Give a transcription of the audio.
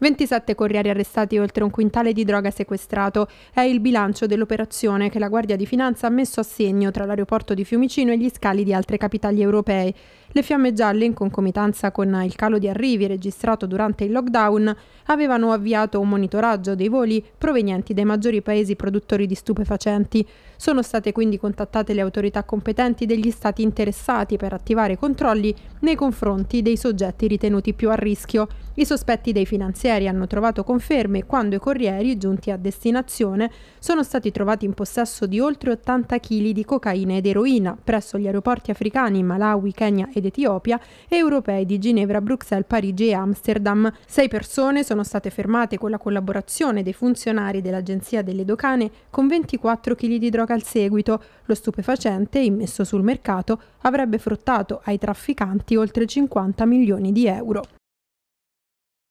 27 corrieri arrestati e oltre un quintale di droga sequestrato. È il bilancio dell'operazione che la Guardia di Finanza ha messo a segno tra l'aeroporto di Fiumicino e gli scali di altre capitali europee. Le fiamme gialle, in concomitanza con il calo di arrivi registrato durante il lockdown, avevano avviato un monitoraggio dei voli provenienti dai maggiori paesi produttori di stupefacenti. Sono state quindi contattate le autorità competenti degli stati interessati per attivare controlli nei confronti dei soggetti ritenuti più a rischio. I sospetti dei finanzieri hanno trovato conferme quando i corrieri, giunti a destinazione, sono stati trovati in possesso di oltre 80 kg di cocaina ed eroina presso gli aeroporti africani Malawi, Kenya ed Etiopia e europei di Ginevra, Bruxelles, Parigi e Amsterdam. Sei persone sono state fermate con la collaborazione dei funzionari dell'Agenzia delle Docane con 24 kg di droga al seguito. Lo stupefacente, immesso sul mercato, avrebbe fruttato ai trafficanti oltre 50 milioni di euro.